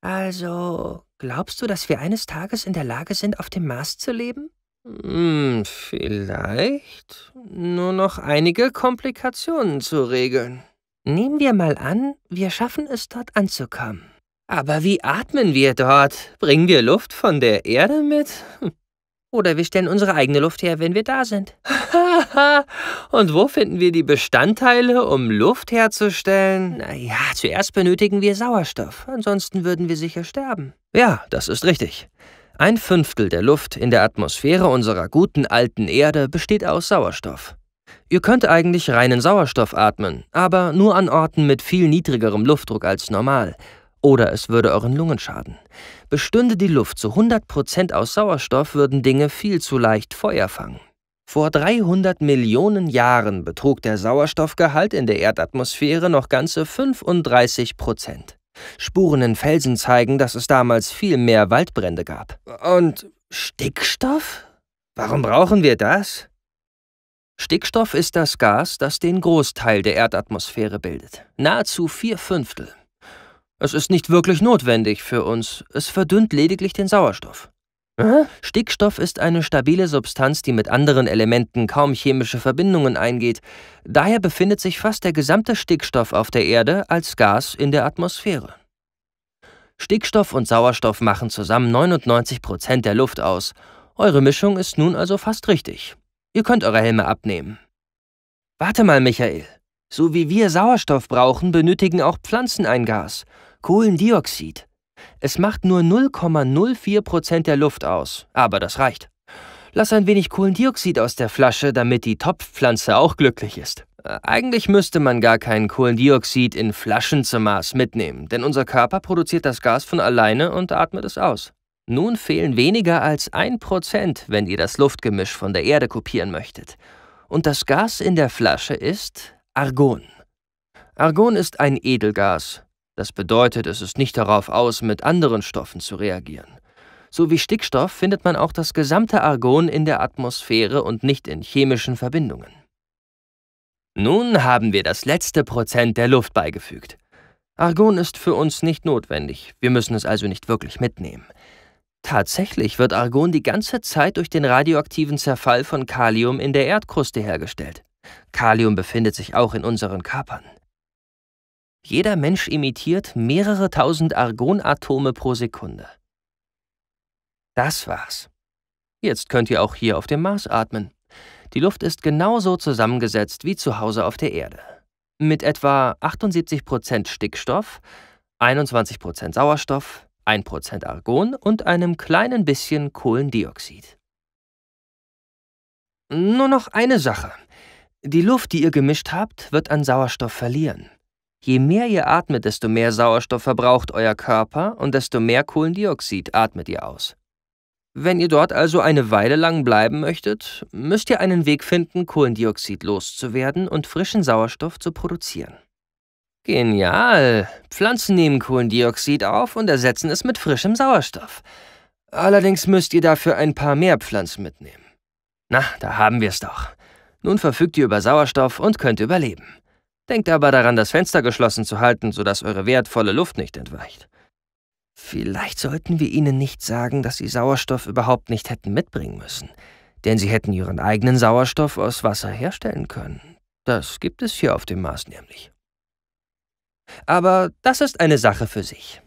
Also, glaubst du, dass wir eines Tages in der Lage sind, auf dem Mars zu leben? Hm, vielleicht. Nur noch einige Komplikationen zu regeln. Nehmen wir mal an, wir schaffen es, dort anzukommen. Aber wie atmen wir dort? Bringen wir Luft von der Erde mit? Hm. Oder wir stellen unsere eigene Luft her, wenn wir da sind. Und wo finden wir die Bestandteile, um Luft herzustellen? Naja, zuerst benötigen wir Sauerstoff, ansonsten würden wir sicher sterben. Ja, das ist richtig. Ein Fünftel der Luft in der Atmosphäre unserer guten alten Erde besteht aus Sauerstoff. Ihr könnt eigentlich reinen Sauerstoff atmen, aber nur an Orten mit viel niedrigerem Luftdruck als normal, oder es würde euren Lungen schaden. Bestünde die Luft zu 100% aus Sauerstoff, würden Dinge viel zu leicht Feuer fangen. Vor 300 Millionen Jahren betrug der Sauerstoffgehalt in der Erdatmosphäre noch ganze 35 Spuren in Felsen zeigen, dass es damals viel mehr Waldbrände gab. Und Stickstoff? Warum brauchen wir das? Stickstoff ist das Gas, das den Großteil der Erdatmosphäre bildet. Nahezu vier Fünftel. Es ist nicht wirklich notwendig für uns. Es verdünnt lediglich den Sauerstoff. Hä? Stickstoff ist eine stabile Substanz, die mit anderen Elementen kaum chemische Verbindungen eingeht. Daher befindet sich fast der gesamte Stickstoff auf der Erde als Gas in der Atmosphäre. Stickstoff und Sauerstoff machen zusammen 99 Prozent der Luft aus. Eure Mischung ist nun also fast richtig. Ihr könnt eure Helme abnehmen. Warte mal, Michael. So wie wir Sauerstoff brauchen, benötigen auch Pflanzen ein Gas, Kohlendioxid. Es macht nur 0,04 Prozent der Luft aus, aber das reicht. Lass ein wenig Kohlendioxid aus der Flasche, damit die Topfpflanze auch glücklich ist. Äh, eigentlich müsste man gar kein Kohlendioxid in Flaschen zum Maß mitnehmen, denn unser Körper produziert das Gas von alleine und atmet es aus. Nun fehlen weniger als 1%, wenn ihr das Luftgemisch von der Erde kopieren möchtet. Und das Gas in der Flasche ist Argon. Argon ist ein Edelgas. Das bedeutet, es ist nicht darauf aus, mit anderen Stoffen zu reagieren. So wie Stickstoff findet man auch das gesamte Argon in der Atmosphäre und nicht in chemischen Verbindungen. Nun haben wir das letzte Prozent der Luft beigefügt. Argon ist für uns nicht notwendig, wir müssen es also nicht wirklich mitnehmen. Tatsächlich wird Argon die ganze Zeit durch den radioaktiven Zerfall von Kalium in der Erdkruste hergestellt. Kalium befindet sich auch in unseren Körpern. Jeder Mensch emittiert mehrere tausend Argonatome pro Sekunde. Das war's. Jetzt könnt ihr auch hier auf dem Mars atmen. Die Luft ist genauso zusammengesetzt wie zu Hause auf der Erde. Mit etwa 78% Stickstoff, 21% Sauerstoff, 1% Argon und einem kleinen bisschen Kohlendioxid. Nur noch eine Sache. Die Luft, die ihr gemischt habt, wird an Sauerstoff verlieren. Je mehr ihr atmet, desto mehr Sauerstoff verbraucht euer Körper und desto mehr Kohlendioxid atmet ihr aus. Wenn ihr dort also eine Weile lang bleiben möchtet, müsst ihr einen Weg finden, Kohlendioxid loszuwerden und frischen Sauerstoff zu produzieren. Genial! Pflanzen nehmen Kohlendioxid auf und ersetzen es mit frischem Sauerstoff. Allerdings müsst ihr dafür ein paar mehr Pflanzen mitnehmen. Na, da haben wir es doch. Nun verfügt ihr über Sauerstoff und könnt überleben. Denkt aber daran, das Fenster geschlossen zu halten, sodass eure wertvolle Luft nicht entweicht. Vielleicht sollten wir ihnen nicht sagen, dass sie Sauerstoff überhaupt nicht hätten mitbringen müssen, denn sie hätten ihren eigenen Sauerstoff aus Wasser herstellen können. Das gibt es hier auf dem Mars nämlich. Aber das ist eine Sache für sich.